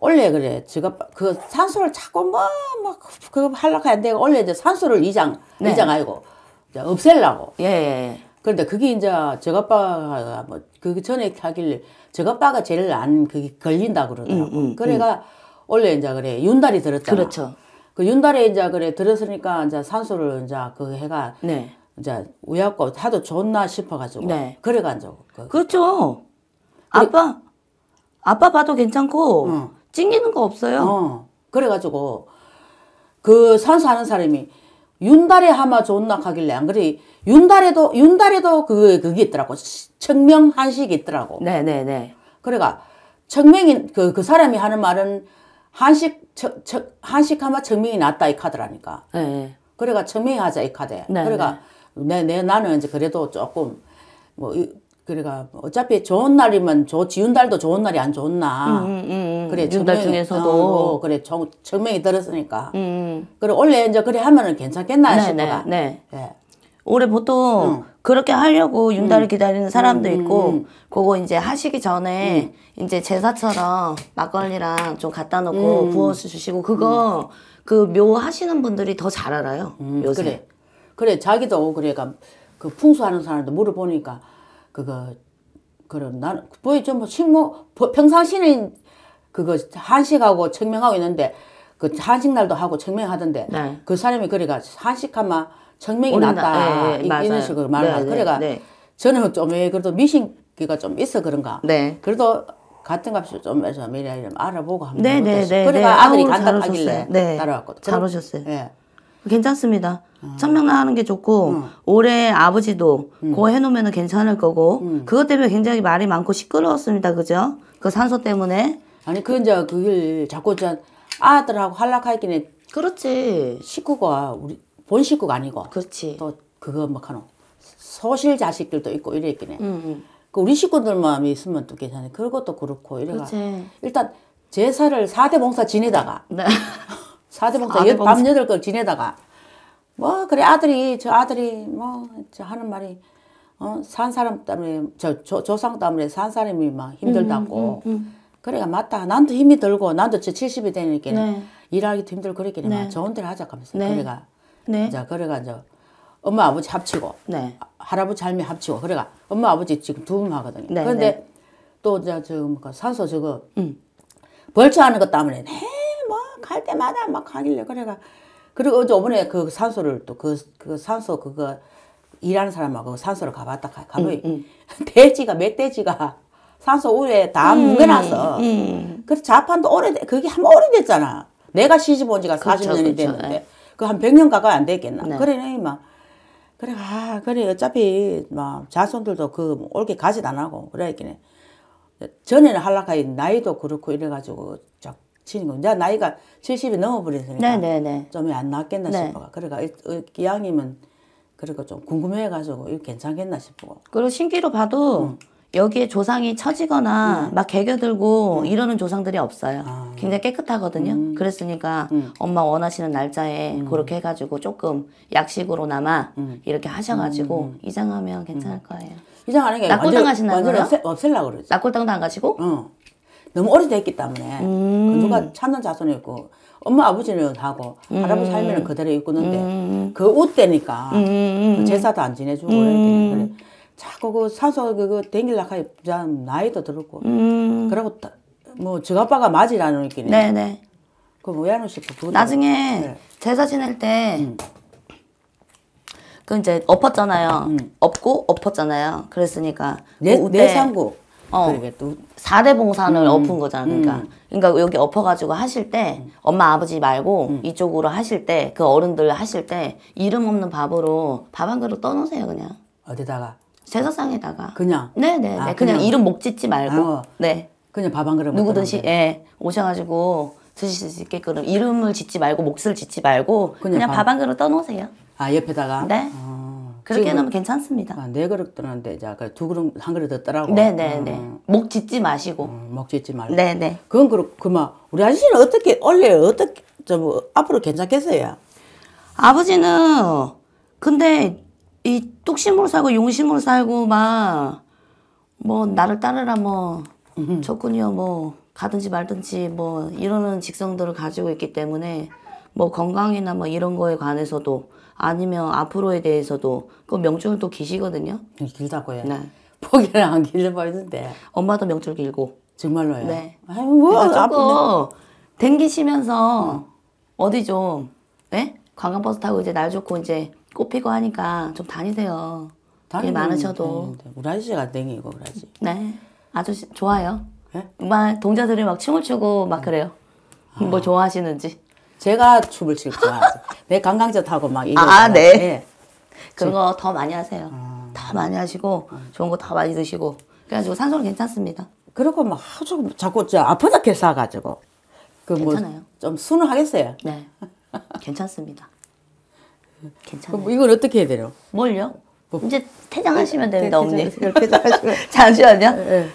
원래 그래. 제가 그 산소를 자꾸 뭐막 뭐 그거 하려고 하 되고 원래 이제 산소를 이장 네. 이장 아니고 이제 없애려고. 예, 예. 예. 그런데 그게 이제 제가빠가 뭐 그 전에 하길래 제가빠가 제일 안 그게 걸린다 그러더라고. 음, 음, 그래가 음. 원래 이제 그래 윤달이 들었잖아. 그렇죠. 그 윤달에 이제 그래 들었으니까 이제 산소를 이제 그 해가 네. 이제 우야고 하도 좋나 싶어가지고 네. 그래가 앉고 그 그렇죠. 아빠 아빠 봐도 괜찮고 응. 찡기는 거 없어요. 어. 그래가지고 그선수하는 사람이 윤달에 하마 존나 하길래 안 그래 윤달에도 윤달에도 그 그게 있더라고 청명 한식이 있더라고. 네네네. 그래가 청명인 그그 그 사람이 하는 말은 한식 처, 처, 한식 하마 청명이 낫다 이 카드라니까. 네. 그래가 청명 하자 이 카드. 네, 그래가 네. 내, 내 나는 이제 그래도 조금 뭐 이, 그러니까 어차피 좋은 날이면 저 지운 달도 좋은 날이 안좋나 음, 음, 음, 음. 그래 청달 중에서도 어, 그래 정, 청명이 들었으니까. 음, 음. 그래 원래 이제 그래 하면은 괜찮겠나 네, 싶어가. 네. 네. 예. 올해 보통 그렇게 하려고 윤달을 기다리는 사람도 있고 그거 이제 하시기 전에 이제 제사처럼 막걸리랑 좀 갖다 놓고 부어서 주시고 그거 그 묘 하시는 분들이 더 잘 알아요. 요새. 그래. 그래 자기도 그래가 그 풍수하는 사람도 물어보니까 그거 그런 나는 보이 전뭐 식모 평상시는 그거 한식하고 청명하고 있는데 그 한식 날도 하고 청명하던데 네. 그 사람이 그래가 그러니까 한식하면 청명이 낫다 네, 네, 이런 식으로 말을 네, 네 그래가 그러니까 네. 저는 좀왜 그래도 미신기가 좀 있어 그런가 네. 그래도 같은 값이 좀 해서 미리 알아보고 하면 네, 네, 네, 그래가 그러니까 아들이 간다 하길래 따라왔거든 잘 오셨어요. 예. 괜찮습니다. 아. 천명나하는 게 좋고 어. 올해 아버지도 음. 그거 해놓으면 괜찮을 거고 음. 그것 때문에 굉장히 말이 많고 시끄러웠습니다. 그죠? 그 산소 때문에 아니 그 이제 그일 자꾸 이제 아들하고 할락하기는 그렇지 식구가 우리 본 식구가 아니고 그렇지 또 그거 막 뭐 하노 소실 자식들도 있고 이래 있긴 해. 음, 음, 그 우리 식구들 마음이 있으면 또 괜찮아. 그것도 그렇고 이래가 그렇지. 일단 제사를 사대 봉사 지내다가 네. 4대 봉사, 여, 덟걸 지내다가 뭐 그래 아들이 저 아들이 뭐 저 하는 말이 어, 산 사람 때문에 저 조, 조상 때문에 산 사람이 막 힘들다고 음, 음, 음. 음. 그래가 맞다 난도 힘이 들고 난도 저 70이 되니까 네. 일하기도 힘들고 그랬길래 네. 좋은 데를 하자 하면서 네. 그래가 네. 이제 그래가 이제 엄마 아버지 합치고 네. 할아버지 할미 합치고 그래가 엄마 아버지 지금 두 분 하거든요 네, 그런데 네. 또 이제 저 그 산소 저거 음. 벌초하는 것 때문에 할 때마다 막 하길래 그래가 그리고 저번에 그 산소를 또그그 그 산소 그거 일하는 사람하고 산소를 가봤다 가보니 음, 음. 돼지가 멧돼지가 산소 오래 다 음, 뭉개놨어. 음. 그래서 자판도 오래돼 그게 한 오래됐잖아. 내가 시집 온 지가 그렇죠, 사십 년이 그렇죠. 됐는데 네. 그한 백 년 가까이 안 됐겠나. 네. 그러네막 그래 아 그래 어차피 막 자손들도 그 올게 가지도 안 하고 그래야겠네. 전에는 할라카이 나이도 그렇고 이래가지고 자꾸 치는 거. 내가 나이가 70이 넘어버렸으니까 네네네. 좀안 낫겠나 네. 싶어. 그러니까 기왕이면 그리고 좀 궁금해가지고 이거 괜찮겠나 싶고. 그리고 신기로 봐도 응. 여기에 조상이 처지거나 응. 막 개겨들고 응. 이러는 조상들이 없어요. 아. 굉장히 깨끗하거든요. 음. 그랬으니까 엄마 원하시는 날짜에 음. 그렇게 해가지고 조금 약식으로나마 음. 이렇게 하셔가지고 이장하면 괜찮을 거예요. 이장하는 게 낙골당 하시나요? 없애, 없애려고 그러지. 낙골당도 안 가시고? 응. 어. 너무 오래됐기 때문에 음. 누가 찾는 자손이 있고 엄마 아버지는 하고 음. 할아버지 살면 니 그대로 있고 있는데 음. 그 웃대니까 음, 음, 음. 그 제사도 안 지내주고 음. 그래. 자꾸 그 산소 그거 댕길라카 나이도 들었고 그러고 뭐 저아빠가 맞이라는 느낌이 네네 그 모양은 뭐 싶어 나중에 네. 제사 지낼 때 그 이제 엎었잖아요. 음. 엎고 엎었잖아요. 그랬으니까 내, 뭐, 그 내상구 어. 그게또 4대 봉산을 음. 엎은 거잖아. 그러니까. 음. 그러니까 여기 엎어가지고 하실 때 엄마 아버지 말고 음. 이쪽으로 하실 때 그 어른들 하실 때 이름 없는 밥으로 밥 한 그릇 떠놓으세요 그냥. 어디다가? 제사상에다가. 그냥? 네네네. 네, 네. 아, 그냥, 그냥, 이름 목 짓지 말고. 아, 네. 그냥 밥 한 그릇. 누구든지 예 오셔가지고 드실 수 있게끔 이름을 짓지 말고 몫을 짓지 말고 그냥, 그냥 밥 한 그릇 떠놓으세요. 아 옆에다가? 네. 어. 그렇게 해놓으면 괜찮습니다. 아, 네 그릇 떠는데 이제 아까 두 그릇 한 그릇 더더라고. 네네네. 음. 네. 목 짓지 마시고. 음, 목 짓지 말고. 네네. 네. 그건 그렇고 그만 우리 아저씨는 어떻게 원래 어떻게 좀 뭐, 앞으로 괜찮겠어요? 아버지는 근데 이 뚝심으로 살고 용심으로 살고 막 뭐 나를 따르라 뭐 조건이요 음. 뭐 가든지 말든지 뭐 이러는 직성들을 가지고 있기 때문에 뭐 건강이나 뭐 이런 거에 관해서도 아니면 앞으로에 대해서도 그명중을또 기시거든요. 네, 길다고 해. 네. 포기를 안 길어버리는데. 네. 엄마도 명줄 길고. 정말로요? 네. 아유, 뭐, 앞으 댕기시면서 어. 디좀 네? 관광버스 타고 이제 날 좋고 이제 꽃 피고 하니까 좀 다니세요. 일 많으셔도. 다니는데. 우리 아저씨가 댕기고 우리 아저씨. 네. 아저씨 좋아요. 네? 막 동자들이 막 춤을 추고 막 네. 그래요. 아. 뭐 좋아하시는지. 제가 춤을 출줄알내 강강제 타고 막 이거. 아, 네. 네. 예. 그런 거더 많이 하세요. 음. 더 많이 하시고 좋은 거 다 많이 드시고 그래가지고 산소는 괜찮습니다. 그리고 막 아주 자꾸 저 아프다 캐사가지고 그 뭐 괜찮아요. 뭐좀 순응하겠어요. 네, 괜찮습니다. 괜찮아요. 그럼 이걸 어떻게 해야 돼요? 뭘요? 뭐. 이제 퇴장하시면 됩니다, 언니. 퇴장하시면. 잠시만요. 네.